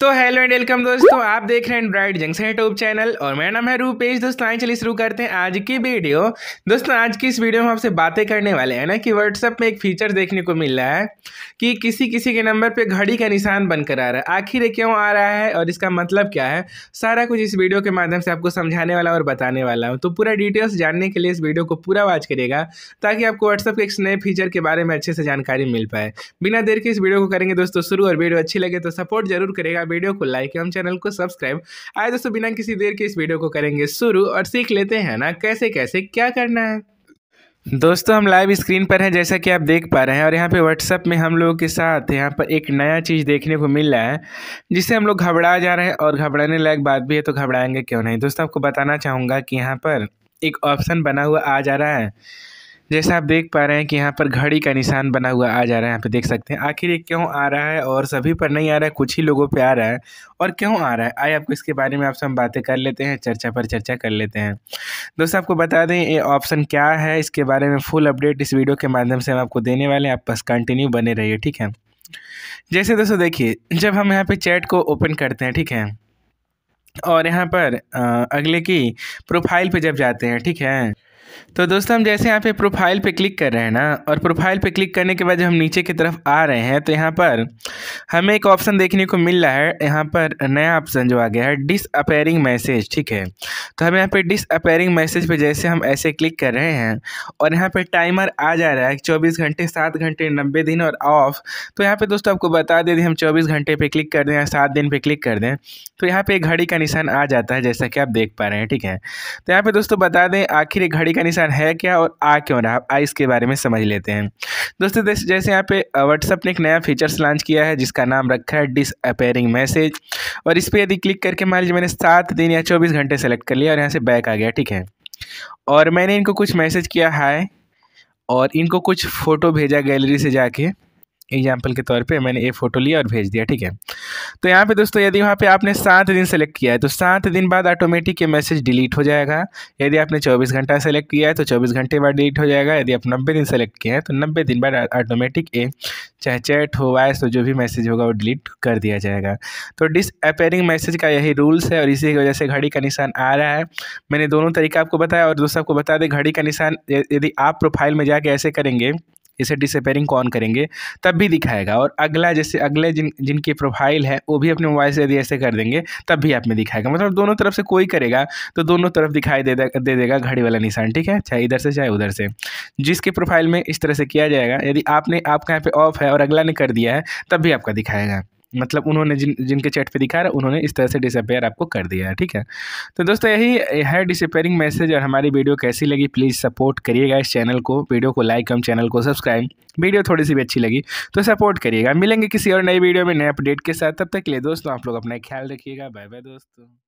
तो hello and welcome दोस्तों आप देख रहे हैं एंड्राइड जंक्शन यूट्यूब चैनल और मेरा नाम है रूपेश दोस्तों आए चलिए शुरू करते हैं आज की वीडियो दोस्तों आज की इस वीडियो में आपसे बातें करने वाले हैं ना कि व्हाट्सअप में एक फीचर देखने को मिल रहा है कि किसी किसी के नंबर पे घड़ी का निशान बनकर आ रहा है आखिर क्यों आ रहा है और इसका मतलब क्या है सारा कुछ इस वीडियो के माध्यम से आपको समझाने वाला और बताने वाला हूँ तो पूरा डिटेल्स जानने के लिए इस वीडियो को पूरा वॉच करिएगा ताकि आपको व्हाट्सअप के एक नए फीचर के बारे में अच्छे से जानकारी मिल पाए बिना देर के इस वीडियो को करेंगे दोस्तों शुरू और वीडियो अच्छी लगे तो सपोर्ट जरूर करेगा वीडियो को लाइक एवं चैनल को सब्सक्राइब आए दोस्तों बिना किसी देर के इस वीडियो को करेंगे शुरू और सीख लेते हैं ना कैसे कैसे क्या करना है दोस्तों हम लाइव स्क्रीन पर हैं जैसा कि आप देख पा रहे हैं और यहाँ पे व्हाट्सअप में हम लोगों के साथ यहाँ पर एक नया चीज़ देखने को मिल रहा है जिससे हम लोग घबरा जा रहे हैं और घबराने लायक बात भी है तो घबराएंगे क्यों नहीं दोस्तों आपको बताना चाहूँगा कि यहाँ पर एक ऑप्शन बना हुआ आ जा रहा है जैसा आप देख पा रहे हैं कि यहाँ पर घड़ी का निशान बना हुआ आ जा रहा है यहाँ पे देख सकते हैं आखिर ये क्यों आ रहा है और सभी पर नहीं आ रहा है कुछ ही लोगों पे आ रहा है और क्यों आ रहा है आइए आपको इसके बारे में आपसे हम बातें कर लेते हैं चर्चा पर चर्चा कर लेते हैं दोस्तों आपको बता दें ये ऑप्शन क्या है इसके बारे में फुल अपडेट इस वीडियो के माध्यम से हम आपको देने वाले हैं आप बस कंटिन्यू बने रहिए ठीक है जैसे दोस्तों देखिए जब हम यहाँ पर चैट को ओपन करते हैं ठीक है और यहाँ पर अगले की प्रोफाइल पर जब जाते हैं ठीक है तो दोस्तों हम जैसे यहाँ पे प्रोफाइल पे क्लिक कर रहे हैं ना और प्रोफाइल पे क्लिक करने के बाद जब हम नीचे की तरफ आ रहे हैं तो यहाँ पर हमें एक ऑप्शन देखने को मिल रहा है यहाँ पर नया ऑप्शन जो आ गया है डिसअपेयरिंग मैसेज ठीक है तो हम यहाँ पे अपेयरिंग मैसेज पे जैसे हम ऐसे क्लिक कर रहे हैं और यहाँ पर टाइमर आ जा रहा है चौबीस घंटे सात घंटे नब्बे दिन और ऑफ तो यहाँ पर दोस्तों आपको बता दें हम चौबीस घंटे पर क्लिक कर दें या सात दिन पर क्लिक कर दें तो यहाँ पर घड़ी का निशान आ जाता है जैसा कि आप देख पा रहे हैं ठीक है तो यहाँ पर दोस्तों बता दें आखिर घड़ी का निशान है क्या और आ क्यों रहा आ इसके बारे में समझ लेते हैं दोस्तों जैसे यहाँ पे व्हाट्सअप ने एक नया फीचर्स लॉन्च किया है जिसका नाम रखा है डिस अपेयरिंग मैसेज और इस पर यदि क्लिक करके मान लीजिए मैंने सात दिन या चौबीस घंटे सेलेक्ट कर लिया और यहाँ से बैक आ गया ठीक है और मैंने इनको कुछ मैसेज किया हाय और इनको कुछ फ़ोटो भेजा गैलरी से जाके एग्जाम्पल के तौर पे मैंने ये फ़ोटो लिया और भेज दिया ठीक है तो यहाँ पे दोस्तों यदि वहाँ पे आपने सात दिन सेलेक्ट किया है तो सात दिन बाद ऑटोमेटिक ये मैसेज डिलीट हो जाएगा यदि आपने चौबीस घंटा सेलेक्ट किया है तो चौबीस घंटे बाद डिलीट हो जाएगा यदि आप नब्बे दिन सेलेक्ट किए हैं तो नब्बे दिन बाद ऑटोमेटिक ये चाहे चैट हो वॉइस हो जो भी मैसेज होगा वो डिलीट कर दिया जाएगा तो डिस अपेयरिंग मैसेज का यही रूल्स है और इसी की वजह से घड़ी का निशान आ रहा है मैंने दोनों तरीका आपको बताया और दोस्तों आपको बता दें घड़ी का निशान यदि आप प्रोफाइल में जाके ऐसे करेंगे इसे डिसअपेयरिंग कौन करेंगे तब भी दिखाएगा और अगला जैसे अगले जिन जिनकी प्रोफाइल है वो भी अपने मोबाइल से यदि ऐसे कर देंगे तब भी आप में दिखाएगा मतलब दोनों तरफ से कोई करेगा तो दोनों तरफ दिखाई दे दे देगा घड़ी वाला निशान ठीक है चाहे इधर से चाहे उधर से जिसके प्रोफाइल में इस तरह से किया जाएगा यदि आपने आपका यहाँ पे ऑफ है और अगला ने कर दिया है तब भी आपका दिखाएगा मतलब उन्होंने जिन जिनके चैट पे दिखा रहा है उन्होंने इस तरह से डिसअपेयर आपको कर दिया है ठीक है तो दोस्तों यही है डिसअपेयरिंग मैसेज और हमारी वीडियो कैसी लगी प्लीज़ सपोर्ट करिएगा इस चैनल को वीडियो को लाइक एवं चैनल को सब्सक्राइब वीडियो थोड़ी सी भी अच्छी लगी तो सपोर्ट करिएगा मिलेंगे किसी और नई वीडियो में नए अपडेट के साथ तब तक के लिए दोस्तों आप लोग अपना ख्याल रखिएगा बाय बाय दोस्तों